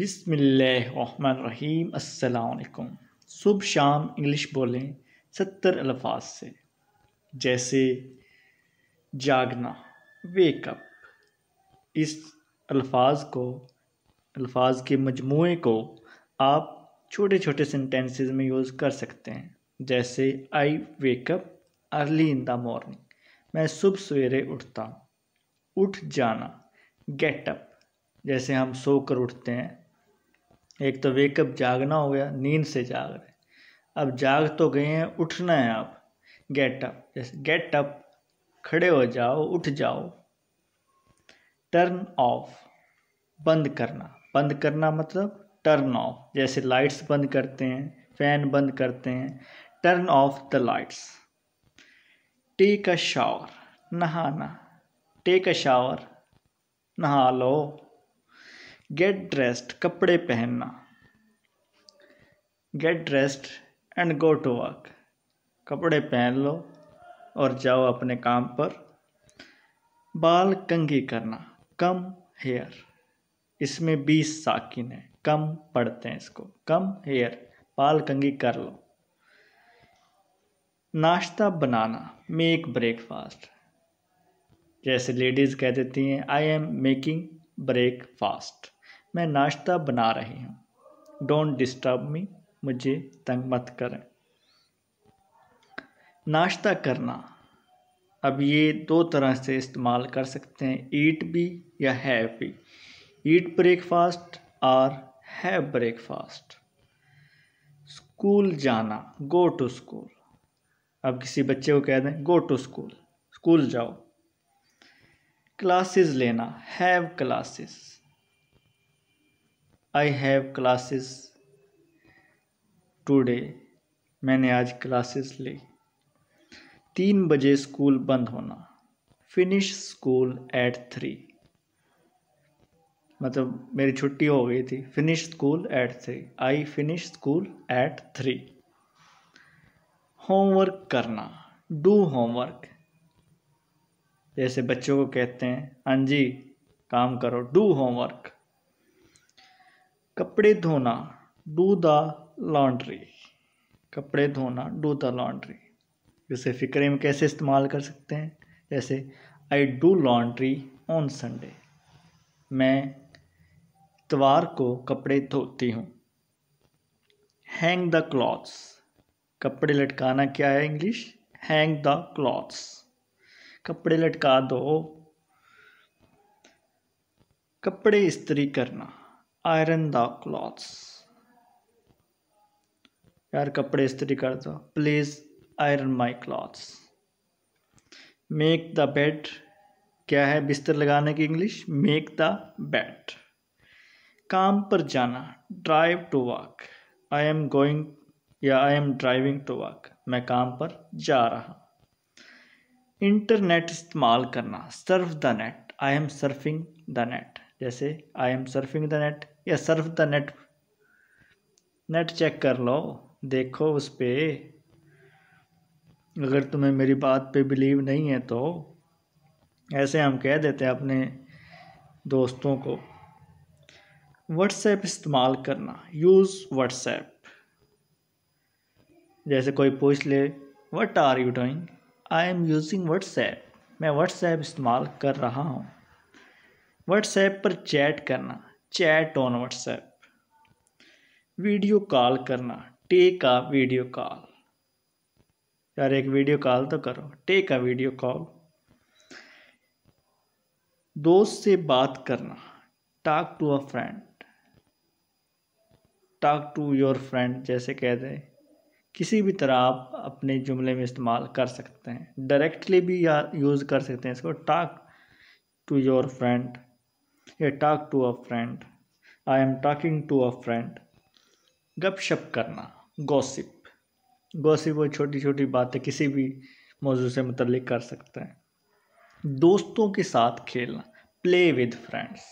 बिसमीम अल्लाम सुबह शाम इंग्लिश बोलें सत्तर अल्फाज से जैसे जागना वेकअप इस अल्फाज को अल्फाज के मजमू को आप छोटे छोटे सेंटेंसेस में यूज़ कर सकते हैं जैसे I wake up early in the morning मैं सुबह सवेरे उठता उठ जाना गेटअप जैसे हम सोकर उठते हैं एक तो वेकअप जागना हो गया नींद से जाग रहे अब जाग तो गए हैं उठना है आप गेट अप जैसे गेट अप खड़े हो जाओ उठ जाओ टर्न ऑफ बंद करना बंद करना मतलब टर्न ऑफ जैसे लाइट्स बंद करते हैं फैन बंद करते हैं turn off the lights take a shower नहाना टेक अ शावर नहा लो गेट ड्रेस्ड कपड़े पहनना get dressed and go to work कपड़े पहन लो और जाओ अपने काम पर बाल कंघी करना कम हेयर इसमें बीस साकिन है कम पढ़ते हैं इसको कम हेयर बाल कंघी कर लो नाश्ता बनाना मेक ब्रेकफास्ट जैसे लेडीज़ कह देती हैं आई एम मेकिंग ब्रेकफास्ट मैं नाश्ता बना रही हूँ डोंट डिस्टर्ब मी मुझे तंग मत करें नाश्ता करना अब ये दो तरह से इस्तेमाल कर सकते हैं ईट भी या हैव भी ईट ब्रेकफास्ट और हैव ब्रेकफास्ट स्कूल जाना गो टू स्कूल अब किसी बच्चे को कह दें गो टू स्कूल स्कूल जाओ क्लासेस लेना have classes I have classes today मैंने आज क्लासेस ली तीन बजे स्कूल बंद होना फिनिश स्कूल एट थ्री मतलब मेरी छुट्टी हो गई थी finish school at three I finish school at three homework करना डू होमवर्क जैसे बच्चों को कहते हैं हाँ जी काम करो डू होमवर्क कपड़े धोना डू द लॉन्ड्री कपड़े धोना डू द लॉन्ड्री इसे फिक्रे में कैसे इस्तेमाल कर सकते हैं जैसे I do laundry on Sunday मैं इतवार को कपड़े धोती हूँ हैंग द क्लॉथ्स कपड़े लटकाना क्या है इंग्लिश हैंग द क्लॉथ्स कपड़े लटका दो कपड़े इस्त्री करना आयरन द क्लॉथ्स यार कपड़े इस्त्री कर दो please iron my clothes make the bed क्या है बिस्तर लगाने की इंग्लिश मेक द बेड काम पर जाना drive to work I am going या I am driving to work मैं काम पर जा रहा इंटरनेट इस्तेमाल करना surf the net I am surfing the net जैसे I am surfing the net या surf the net net check कर लो देखो उस पर अगर तुम्हें मेरी बात पे बिलीव नहीं है तो ऐसे हम कह देते हैं अपने दोस्तों को व्हाट्सएप इस्तेमाल करना यूज़ व्हाट्सएप जैसे कोई पूछ ले what are you doing I am using WhatsApp मैं व्हाट्सएप इस्तेमाल कर रहा हूँ व्हाट्सएप पर चैट करना chat on WhatsApp video call करना टेक अ वीडियो कॉल यार एक वीडियो कॉल तो करो टेक अ वीडियो कॉल दोस्त से बात करना talk to a friend talk to your friend जैसे कह दें किसी भी तरह आप अपने जुमले में इस्तेमाल कर सकते हैं डायरेक्टली भी यूज़ कर सकते हैं इसको talk to your friend a talk to a friend I am talking to a friend गपशप करना गॉसिप गॉसिप वो छोटी छोटी बातें किसी भी मौजू से मुतल कर सकते हैं दोस्तों के साथ खेलना प्ले विद फ्रेंड्स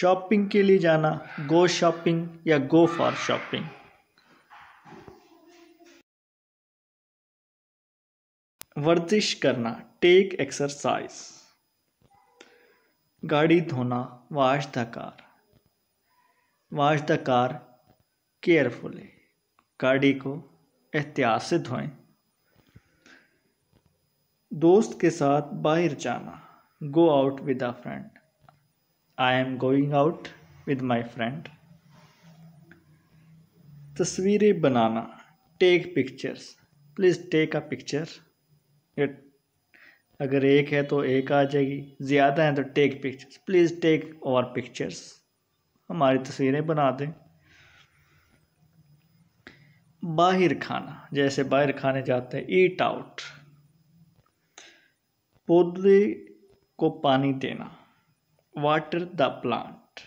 शॉपिंग के लिए जाना गो शॉपिंग या गो फॉर शॉपिंग वर्जिश करना टेक एक्सरसाइज गाड़ी धोना wash the car wash the car carefully गाड़ी को एहतियात से धोएं दोस्त के साथ बाहर जाना go out with a friend I am going out with my friend तस्वीरें बनाना take pictures please take a picture it अगर एक है तो एक आ जाएगी ज़्यादा है तो टेक पिक्चर्स प्लीज़ टेक और पिक्चर्स हमारी तस्वीरें बना दें बाहर खाना जैसे बाहर खाने जाते हैं ईट आउट पौधे को पानी देना water the plant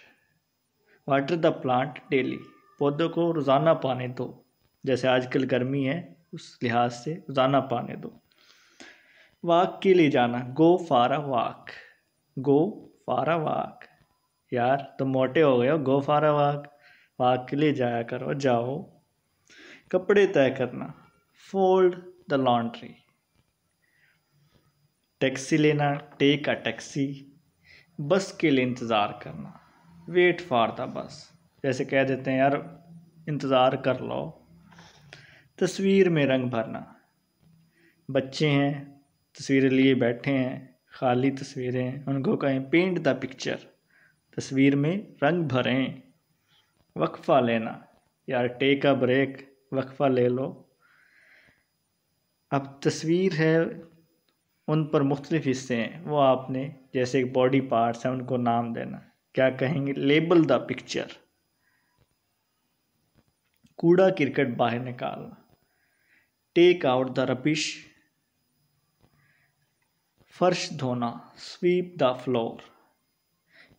water the plant daily पौधों को रोज़ाना पानी दो जैसे आजकल गर्मी है उस लिहाज से रोज़ाना पानी दो वाक के लिए जाना गो फार अ वाक गो फार अ वाक यार तुम मोटे हो गए हो गो फार अ वाक वाक के लिए जाया करो जाओ कपड़े तय करना फोल्ड द लॉन्ड्री टैक्सी लेना टेक अ टैक्सी बस के लिए इंतज़ार करना वेट फॉर द बस जैसे कह देते हैं यार इंतज़ार कर लो तस्वीर में रंग भरना बच्चे हैं तस्वीरें लिए बैठे हैं खाली तस्वीरें उनको कहें पेंट द पिक्चर तस्वीर में रंग भरें वक्फ़ा लेना यार टेक अ ब्रेक वक्फ़ा ले लो अब तस्वीर है उन पर मुख्तलिफ हिस्से हैं वो आपने जैसे बॉडी पार्ट्स हैं उनको नाम देना क्या कहेंगे लेबल द पिक्चर कूड़ा क्रिकेट बाहर निकालना टेक आउट द रपिश फर्श धोना स्वीप द फ्लोर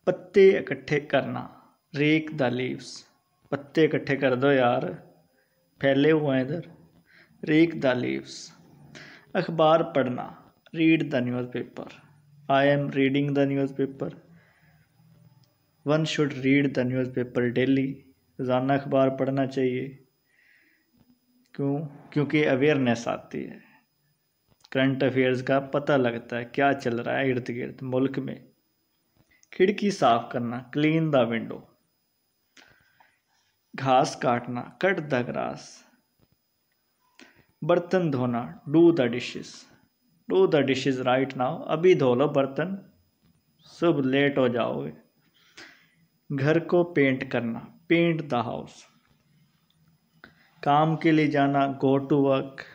पत्ते इकट्ठे करना रेक द लीव्स पत्ते इकट्ठे कर दो यार फैले हुए हैं इधर रेक द लीव्स अखबार पढ़ना read the newspaper I am reading the newspaper one should read the newspaper daily रोज़ाना अखबार पढ़ना चाहिए क्यों क्योंकि अवेयरनेस आती है करंट अफेयर्स का पता लगता है क्या चल रहा है इर्द गिर्द मुल्क में खिड़की साफ करना क्लीन द विंडो घास काटना कट द ग्रास बर्तन धोना do the dishes do the dishes right now अभी धो लो बर्तन सुबह लेट हो जाओगे घर को पेंट करना पेंट द हाउस काम के लिए जाना गो टू वर्क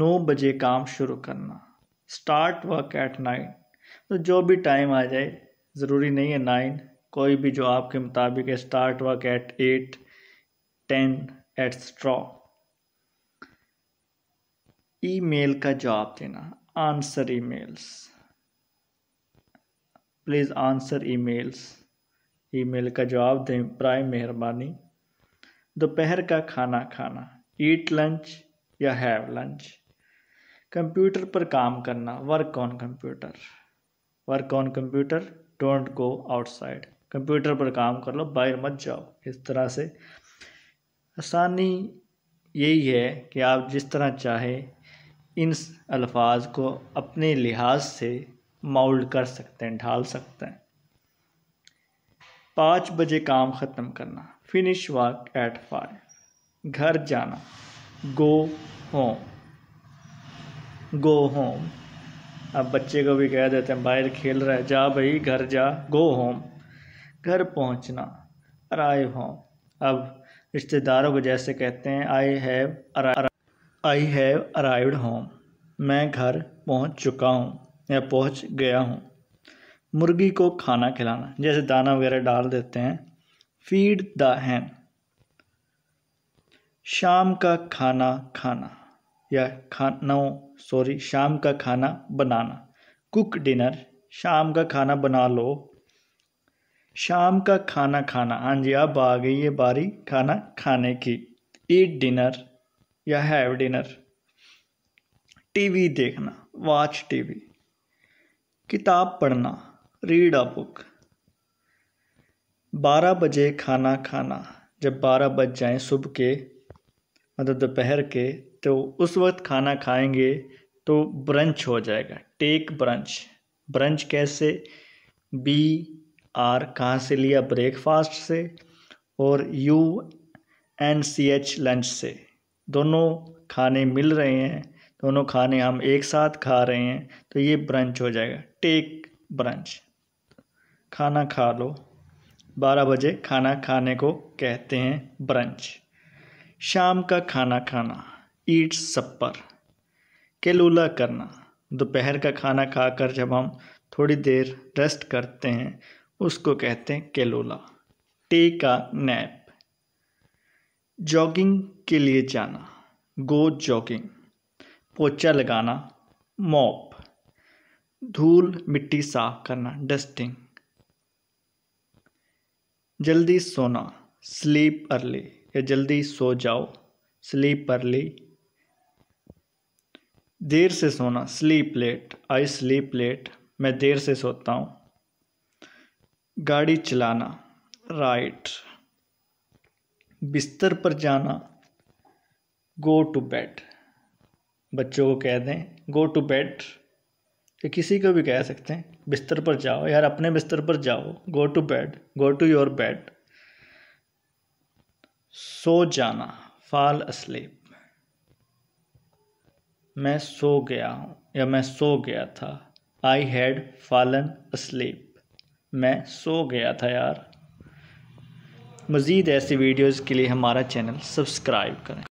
नौ बजे काम शुरू करना स्टार्ट वर्क एट नाइन तो जो भी टाइम आ जाए ज़रूरी नहीं है नाइन कोई भी जो आपके मुताबिक है start work at eight ten at स्ट्रॉ मेल का जवाब देना answer emails please answer emails email का जवाब दें प्राय मेहरबानी दोपहर का खाना खाना ईट लंच या हैव लंच कंप्यूटर पर काम करना work on computer work on computer don't go outside computer पर काम कर लो बाहर मत जाओ इस तरह से आसानी यही है कि आप जिस तरह चाहें इन अल्फाज को अपने लिहाज से माउल्ड कर सकते हैं ढाल सकते हैं पाँच बजे काम ख़त्म करना फिनिश वर्क एट फाइव घर जाना गो होम गो होम अब बच्चे को भी कह देते हैं बाहर खेल रहा है जा भाई घर जा गो होम घर पहुंचना अराइव होम अब रिश्तेदारों को जैसे कहते हैं I have I have arrived home मैं घर पहुंच चुका हूं या पहुंच गया हूं मुर्गी को खाना खिलाना जैसे दाना वगैरह डाल देते हैं फीड द हैन शाम का खाना खाना या खाना सॉरी शाम का खाना बनाना कुक डिनर शाम का खाना बना लो शाम का खाना खाना हाँ जी अब आ गई है बारी खाना खाने की ईट डिनर या हैव डिनर टीवी देखना वॉच टीवी किताब पढ़ना रीड अ बुक बारह बजे खाना खाना जब बारह बज जाए सुबह के मतलब दोपहर के तो उस वक्त खाना खाएंगे तो ब्रंच हो जाएगा टेक ब्रंच ब्रंच कैसे बी आर कहाँ से लिया ब्रेकफास्ट से और U N C H lunch से दोनों खाने मिल रहे हैं दोनों खाने हम एक साथ खा रहे हैं तो ये ब्रंच हो जाएगा टेक ब्रंच खाना खा लो बारह बजे खाना खाने को कहते हैं ब्रंच शाम का खाना खाना ईट सप्पर केलूला करना दोपहर का खाना खाकर जब हम थोड़ी देर रेस्ट करते हैं उसको कहते हैं केलूला टे का नैप जॉगिंग के लिए जाना गो जॉगिंग पोचा लगाना मॉप धूल मिट्टी साफ करना डस्टिंग जल्दी सोना स्लीप अर्ली कि जल्दी सो जाओ स्लीप पर ली देर से सोना sleep late I sleep late मैं देर से सोता हूँ गाड़ी चलाना राइट बिस्तर पर जाना गो टू बेड बच्चों को कह दें गो टू बेड या किसी को भी कह सकते हैं बिस्तर पर जाओ यार अपने बिस्तर पर जाओ go to bed go to your bed सो जाना फाल असलीप मैं सो गया हूँ या मैं सो गया था आई हैड फालन असलीप मैं सो गया था यार मज़ीद ऐसी वीडियोज़ के लिए हमारा चैनल सब्सक्राइब करें